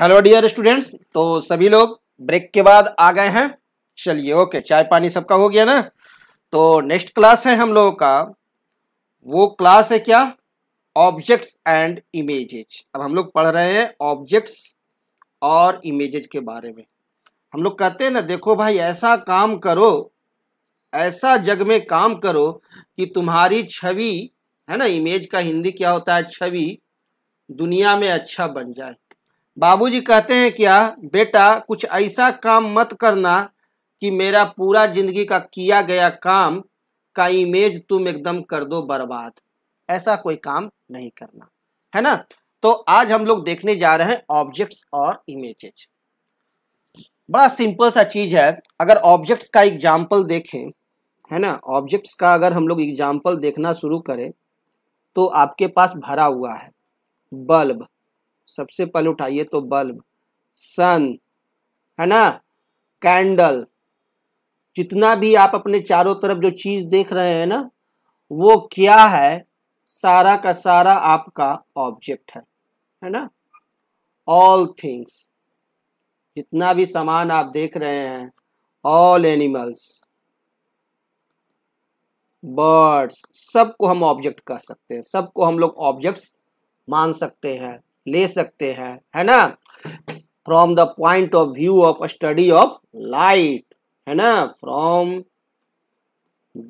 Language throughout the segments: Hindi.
हेलो डियर स्टूडेंट्स तो सभी लोग ब्रेक के बाद आ गए हैं चलिए ओके चाय पानी सबका हो गया ना तो नेक्स्ट क्लास है हम लोगों का वो क्लास है क्या ऑब्जेक्ट्स एंड इमेजेज अब हम लोग पढ़ रहे हैं ऑब्जेक्ट्स और इमेजेज के बारे में हम लोग कहते हैं ना देखो भाई ऐसा काम करो ऐसा जग में काम करो कि तुम्हारी छवि है ना इमेज का हिंदी क्या होता है छवि दुनिया में अच्छा बन जाए बाबूजी कहते हैं क्या बेटा कुछ ऐसा काम मत करना कि मेरा पूरा जिंदगी का किया गया काम का इमेज तुम एकदम कर दो बर्बाद ऐसा कोई काम नहीं करना है ना तो आज हम लोग देखने जा रहे हैं ऑब्जेक्ट्स और इमेजेज बड़ा सिंपल सा चीज है अगर ऑब्जेक्ट्स का एग्जाम्पल देखें है ना ऑब्जेक्ट्स का अगर हम लोग एग्जाम्पल देखना शुरू करें तो आपके पास भरा हुआ है बल्ब सबसे पहले उठाइए तो बल्ब सन है ना कैंडल जितना भी आप अपने चारों तरफ जो चीज देख रहे हैं ना वो क्या है सारा का सारा आपका ऑब्जेक्ट है है ना ऑल थिंग्स जितना भी सामान आप देख रहे हैं ऑल एनिमल्स बर्ड्स सबको हम ऑब्जेक्ट कह सकते हैं सबको हम लोग ऑब्जेक्ट्स मान सकते हैं ले सकते हैं है ना from the point of view of study of light है ना from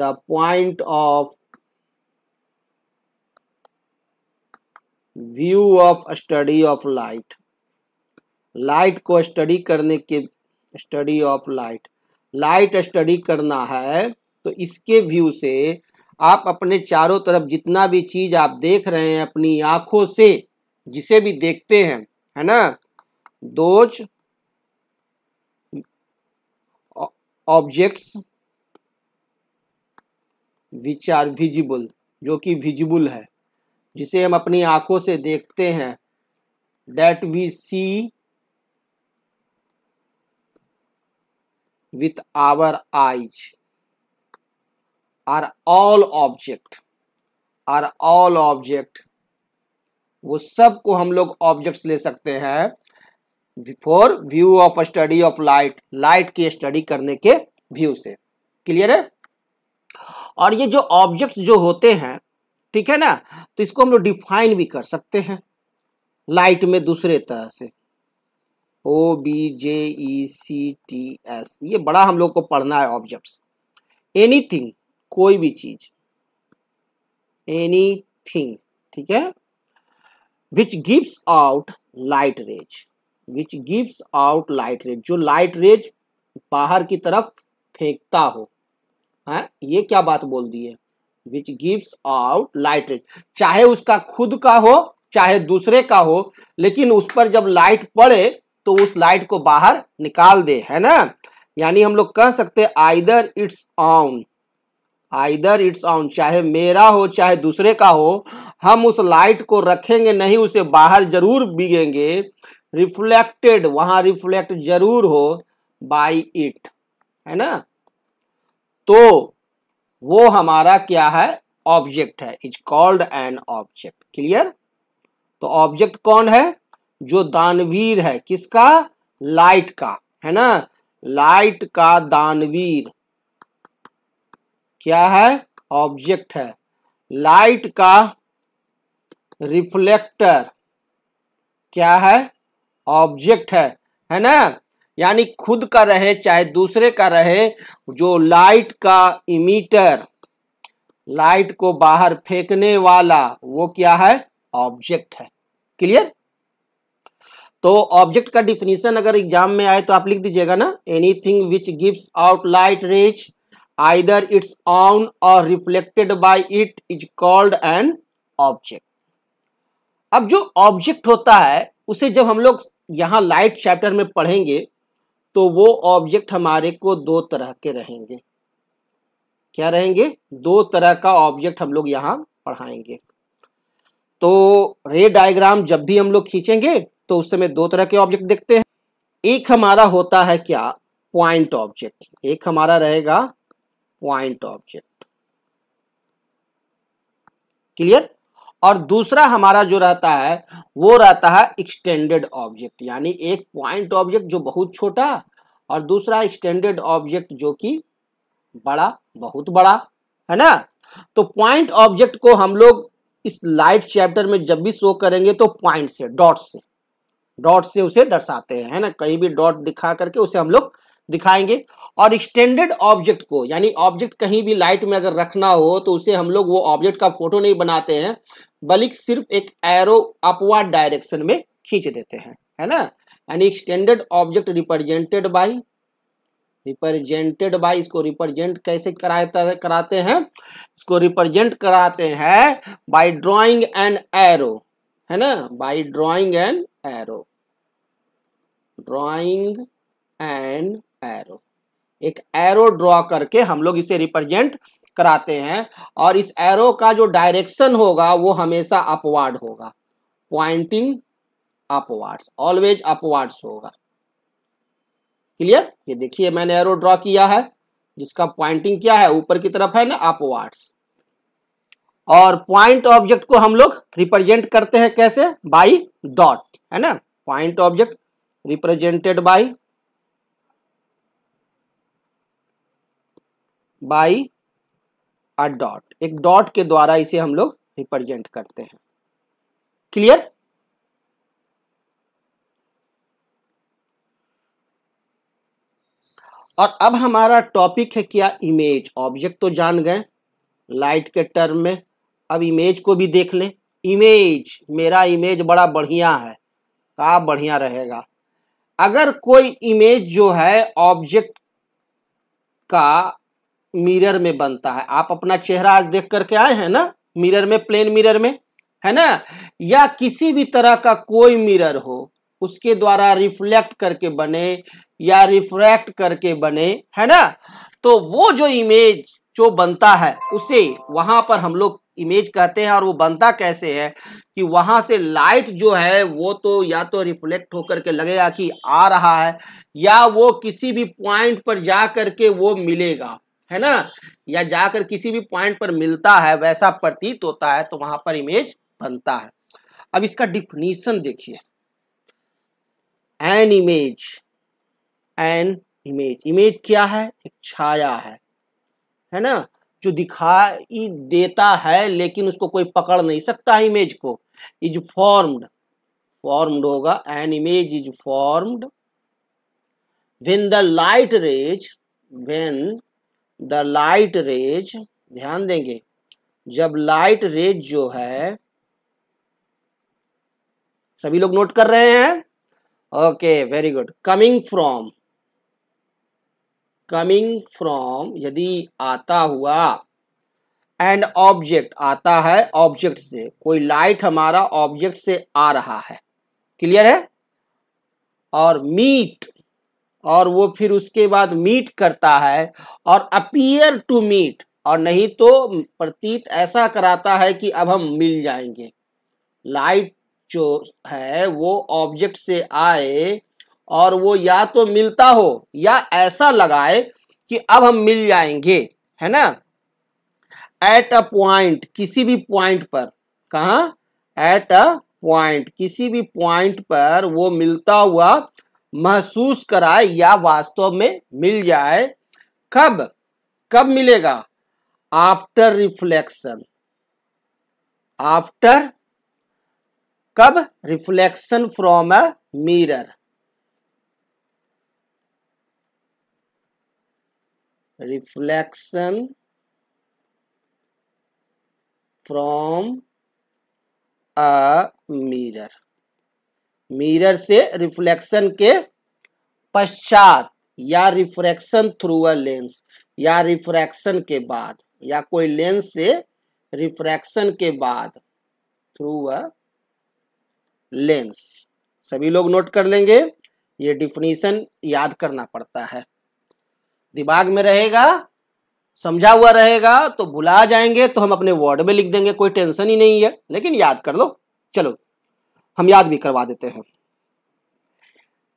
the point of view of study of light light को स्टडी करने के study of light light study करना है तो इसके व्यू से आप अपने चारों तरफ जितना भी चीज आप देख रहे हैं अपनी आंखों से जिसे भी देखते हैं है ना those objects which are visible जो कि विजिबल है जिसे हम अपनी आंखों से देखते हैं that we see with our eyes are all object are all object वो सब को हम लोग ऑब्जेक्ट्स ले सकते हैं for view of study of light light की स्टडी करने के व्यू से क्लियर है और ये जो ऑब्जेक्ट्स जो होते हैं ठीक है ना तो इसको हम लोग डिफाइन भी कर सकते हैं लाइट में दूसरे तरह से O B J E C T S ये बड़ा हम लोग को पढ़ना है ऑब्जेक्ट्स एनीथिंग कोई भी चीज एनीथिंग ठीक है which gives out light rays which gives out light rays जो लाइट रेज बाहर की तरफ फेंकता हो है हाँ? ये क्या बात बोल दी है which gives out light rays चाहे उसका खुद का हो चाहे दूसरे का हो लेकिन उस पर जब लाइट पड़े तो उस लाइट को बाहर निकाल दे है ना यानी हम लोग कह सकते हैं either its own either its own चाहे मेरा हो चाहे दूसरे का हो हम उस लाइट को रखेंगे नहीं उसे बाहर जरूर बिगेंगे रिफ्लेक्टेड वहां रिफ्लेक्ट जरूर हो बाई इट है ना तो वो हमारा क्या है ऑब्जेक्ट है is called an object clear तो ऑब्जेक्ट कौन है जो दानवीर है किसका लाइट का है ना लाइट का दानवीर क्या है ऑब्जेक्ट है लाइट का रिफ्लेक्टर क्या है ऑब्जेक्ट है है ना यानी खुद का रहे चाहे दूसरे का रहे जो लाइट का इमीटर लाइट को बाहर फेंकने वाला वो क्या है ऑब्जेक्ट है क्लियर तो ऑब्जेक्ट का डिफिनीशन अगर एग्जाम में आए तो आप लिख दीजिएगा ना anything which gives out light rays either its own और reflected by it is called an object अब जो ऑब्जेक्ट होता है उसे जब हम लोग यहाँ लाइट चैप्टर में पढ़ेंगे तो वो ऑब्जेक्ट हमारे को दो तरह के रहेंगे क्या रहेंगे दो तरह का ऑब्जेक्ट हम लोग यहाँ पढ़ाएंगे तो रे डायग्राम जब भी हम लोग खींचेंगे तो उस समय दो तरह के ऑब्जेक्ट देखते हैं एक हमारा होता है क्या पॉइंट ऑब्जेक्ट एक हमारा रहेगा पॉइंट ऑब्जेक्ट क्लियर और दूसरा हमारा जो रहता है वो रहता है एक्सटेंडेड ऑब्जेक्ट यानी एक पॉइंट ऑब्जेक्ट जो बहुत छोटा और दूसरा एक्सटेंडेड ऑब्जेक्ट जो कि बड़ा बहुत बड़ा है ना तो पॉइंट ऑब्जेक्ट को हम लोग इस लाइट चैप्टर में जब भी शो करेंगे तो पॉइंट से डॉट से डॉट से उसे दर्शाते हैं है ना कहीं भी डॉट दिखा करके उसे हम लोग दिखाएंगे और एक्सटेंडेड ऑब्जेक्ट को यानी ऑब्जेक्ट कहीं भी लाइट में अगर रखना हो तो उसे हम लोग वो ऑब्जेक्ट का फोटो नहीं बनाते हैं बल्कि सिर्फ एक एरो अपवर्ड डायरेक्शन में खींच देते हैं है ना यानी extended object represented by represented by इसको रिप्रेजेंट कैसे कराता कराते हैं इसको रिप्रेजेंट कराते हैं बाय ड्रॉइंग एन एरो है ना by drawing an arrow drawing and arrow एक एरो ड्रॉ करके हम लोग इसे रिप्रेजेंट कराते हैं और इस एरो का जो डायरेक्शन होगा वो हमेशा अपवार्ड होगा पॉइंटिंग अपवार्ड्स ऑलवेज अपवार्ड्स होगा क्लियर ये देखिए मैंने एरो ड्रॉ किया है जिसका पॉइंटिंग क्या है ऊपर की तरफ है ना अपवार्ड्स और पॉइंट ऑब्जेक्ट को हम लोग रिप्रेजेंट करते हैं कैसे बाई डॉट है ना point object represented by by a dot एक डॉट के द्वारा इसे हम लोग रिप्रेजेंट करते हैं क्लियर और अब हमारा टॉपिक है क्या इमेज ऑब्जेक्ट तो जान गए लाइट के टर्म में अब इमेज को भी देख ले इमेज मेरा इमेज बड़ा बढ़िया है का बढ़िया रहेगा अगर कोई इमेज जो है ऑब्जेक्ट का मिरर में बनता है आप अपना चेहरा आज देख करके आए हैं ना मिरर में प्लेन मिरर में है ना या किसी भी तरह का कोई मिरर हो उसके द्वारा रिफ्लेक्ट करके बने या रिफ्रैक्ट करके बने है ना तो वो जो इमेज जो बनता है उसे वहां पर हम लोग इमेज कहते हैं और वो बनता कैसे है कि वहां से लाइट जो है वो तो या तो रिफ्लेक्ट होकर के लगेगा कि आ रहा है या वो किसी भी पॉइंट पर जा करके वो मिलेगा है ना या जाकर किसी भी पॉइंट पर मिलता है वैसा प्रतीत होता है तो वहां पर इमेज बनता है अब इसका डिफिनीशन देखिए an image an image image क्या है एक छाया है है ना जो दिखाई देता है लेकिन उसको कोई पकड़ नहीं सकता है इमेज को इज फॉर्म्ड फॉर्म्ड होगा an image is formed when the light rays when the light rays ध्यान देंगे जब लाइट रेज जो है सभी लोग नोट कर रहे हैं okay very good coming from coming from यदि आता हुआ एंड ऑब्जेक्ट आता है ऑब्जेक्ट से कोई लाइट हमारा ऑब्जेक्ट से आ रहा है क्लियर है और मीट और वो फिर उसके बाद मीट करता है और अपियर टू मीट और नहीं तो प्रतीत ऐसा कराता है कि अब हम मिल जाएंगे लाइट जो है वो ऑब्जेक्ट से आए और वो या तो मिलता हो या ऐसा लगाए कि अब हम मिल जाएंगे है ना एट अ पॉइंट किसी भी पॉइंट पर कहा एट अ पॉइंट किसी भी पॉइंट पर वो मिलता हुआ महसूस कराए या वास्तव में मिल जाए कब कब मिलेगा आफ्टर रिफ्लेक्शन आफ्टर कब reflection from a mirror reflection from a mirror mirror से रिफ्लेक्शन के पश्चात या रिफ्रैक्शन थ्रू अ लेंस या रिफ्रैक्शन के बाद या कोई लेंस से रिफ्रैक्शन के बाद थ्रू अ लेंस सभी लोग नोट कर लेंगे ये डिफिनीशन याद करना पड़ता है दिमाग में रहेगा समझा हुआ रहेगा तो भुला जाएंगे तो हम अपने वर्ड में लिख देंगे कोई टेंशन ही नहीं है लेकिन याद कर लो चलो हम याद भी करवा देते हैं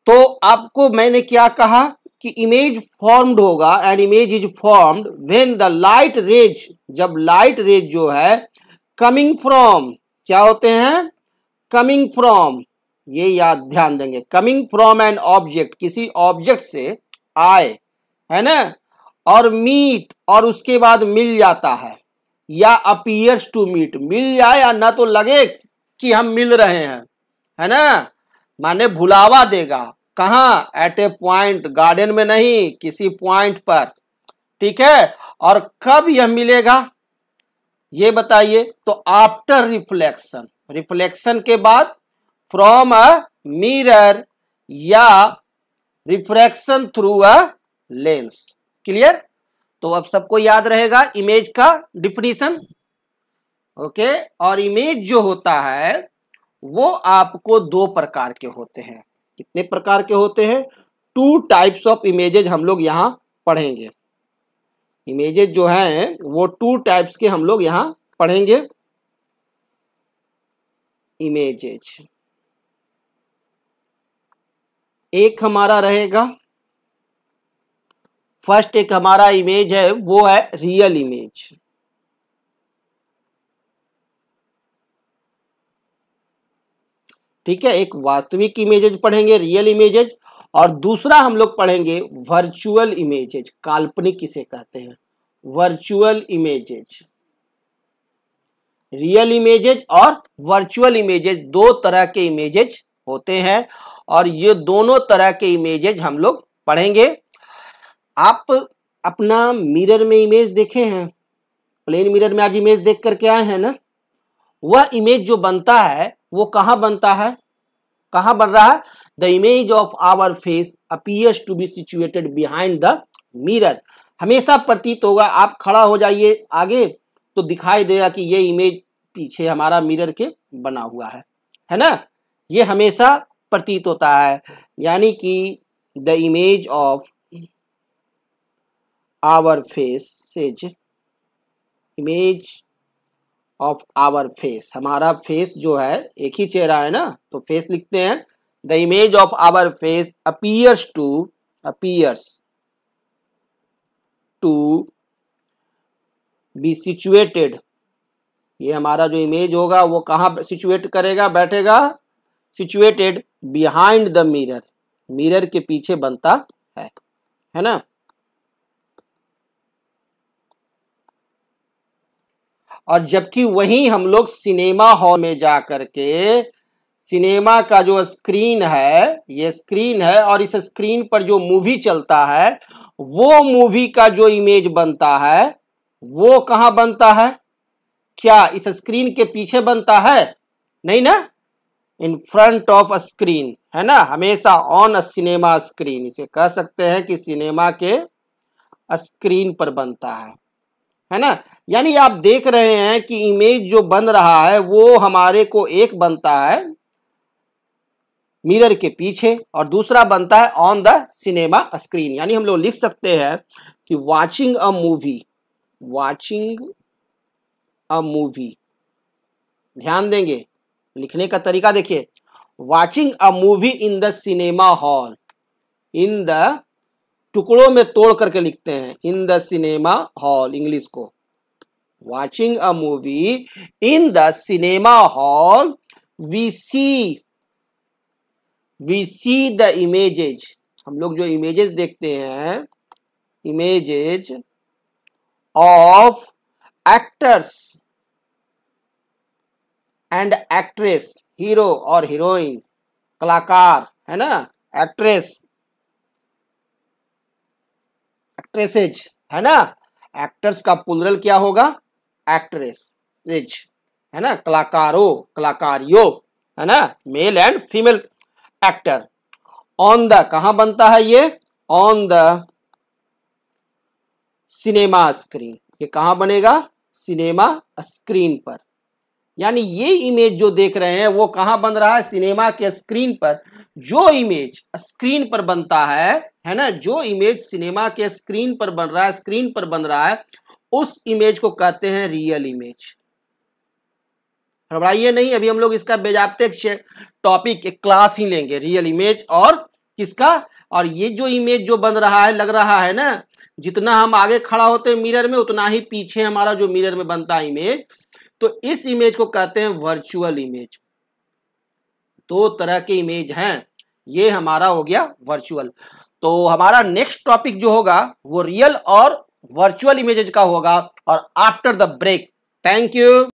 तो आपको मैंने क्या कहा कि इमेज फॉर्म्ड होगा and image is formed when the light rays जब लाइट रेज जो है कमिंग फ्रॉम क्या होते हैं कमिंग फ्रॉम ये याद ध्यान देंगे कमिंग फ्रॉम एन ऑब्जेक्ट किसी ऑब्जेक्ट से आए है ना और मीट और उसके बाद मिल जाता है या अपियर्स टू मीट मिल जाए या ना तो लगे कि हम मिल रहे हैं है ना माने भुलावा देगा कहा एट ए पॉइंट गार्डन में नहीं किसी पॉइंट पर ठीक है और कब यह मिलेगा ये बताइए तो आफ्टर रिफ्लेक्शन रिफ्लेक्शन के बाद फ्रॉम अ मिरर या refraction through a lens clear तो अब सबको याद रहेगा इमेज का डिफिनीशन ओके और इमेज जो होता है वो आपको दो प्रकार के होते हैं कितने प्रकार के होते हैं टू टाइप्स ऑफ इमेजेज हम लोग यहाँ पढ़ेंगे इमेजेज जो हैं वो टू टाइप्स के हम लोग यहाँ पढ़ेंगे इमेजेज एक हमारा रहेगा फर्स्ट एक हमारा इमेज है वो है रियल इमेज ठीक है एक वास्तविक इमेजेज पढ़ेंगे रियल इमेजेज और दूसरा हम लोग पढ़ेंगे वर्चुअल इमेजेज काल्पनिक किसे कहते हैं वर्चुअल इमेजेज रियल इमेजेज और वर्चुअल इमेजेज दो तरह के इमेजेज होते हैं और ये दोनों तरह के इमेजेज हम लोग पढ़ेंगे आप अपना मिरर में इमेज देखे हैं प्लेन मिरर में आज इमेज देख करके आए हैं ना वह इमेज जो बनता है वो कहाँ बनता है कहाँ बन रहा है the image of our face appears to be situated behind the mirror हमेशा प्रतीत होगा आप खड़ा हो जाइए आगे तो दिखाई देगा कि ये इमेज पीछे हमारा मिरर के बना हुआ है है ना ये हमेशा प्रतीत होता है यानी कि the image of our face image of our face हमारा फेस जो है एक ही चेहरा है ना तो फेस लिखते हैं the image of our face appears to appears to be situated ये हमारा जो इमेज होगा वो कहाँ सिचुएट करेगा बैठेगा situated behind the mirror mirror के पीछे बनता है है ना और जबकि वहीं हम लोग सिनेमा हॉल में जा कर के सिनेमा का जो स्क्रीन है ये स्क्रीन है और इस स्क्रीन पर जो मूवी चलता है वो मूवी का जो इमेज बनता है वो कहाँ बनता है क्या इस स्क्रीन के पीछे बनता है नहीं ना इन फ्रंट ऑफ स्क्रीन है ना हमेशा ऑन सिनेमा स्क्रीन इसे कह सकते हैं कि सिनेमा के स्क्रीन पर बनता है है ना यानी आप देख रहे हैं कि इमेज जो बन रहा है वो हमारे को एक बनता है मिरर के पीछे और दूसरा बनता है ऑन द सिनेमा स्क्रीन यानी हम लोग लिख सकते हैं कि watching a movie watching a movie ध्यान देंगे लिखने का तरीका देखिए watching a movie in the cinema hall in the टुकड़ों में तोड़ करके लिखते हैं in the cinema hall English को watching a movie in the cinema hall we see we see the images हम लोग जो इमेजेस देखते हैं images of actors and actress hero और हीरोइन कलाकार है ना एक्ट्रेस एक्ट्रेसेज है ना एक्टर्स का पुलरल क्या होगा एक्ट्रेस एज है ना कलाकारो कलाकारियो है ना male and female actor on the कहा बनता है ये ऑन द सिनेमा स्क्रीन ये कहा बनेगा सिनेमा स्क्रीन पर यानी ये इमेज जो देख रहे हैं वो कहां बन रहा है सिनेमा के स्क्रीन पर जो इमेज स्क्रीन पर बनता है है ना जो इमेज सिनेमा के स्क्रीन पर बन रहा है स्क्रीन पर बन रहा है उस इमेज को कहते हैं रियल इमेज घबराइए नहीं अभी हम लोग इसका बेजाबते टॉपिक एक क्लास ही लेंगे रियल इमेज और किसका और ये जो इमेज जो बन रहा है लग रहा है ना जितना हम आगे खड़ा होते हैं मिरर में उतना ही पीछे हमारा जो मिरर में बनता है इमेज तो इस इमेज को कहते हैं वर्चुअल इमेज दो तरह के इमेज हैं ये हमारा हो गया वर्चुअल तो हमारा नेक्स्ट टॉपिक जो होगा वो रियल और वर्चुअल इमेजेज का होगा और after the break thank you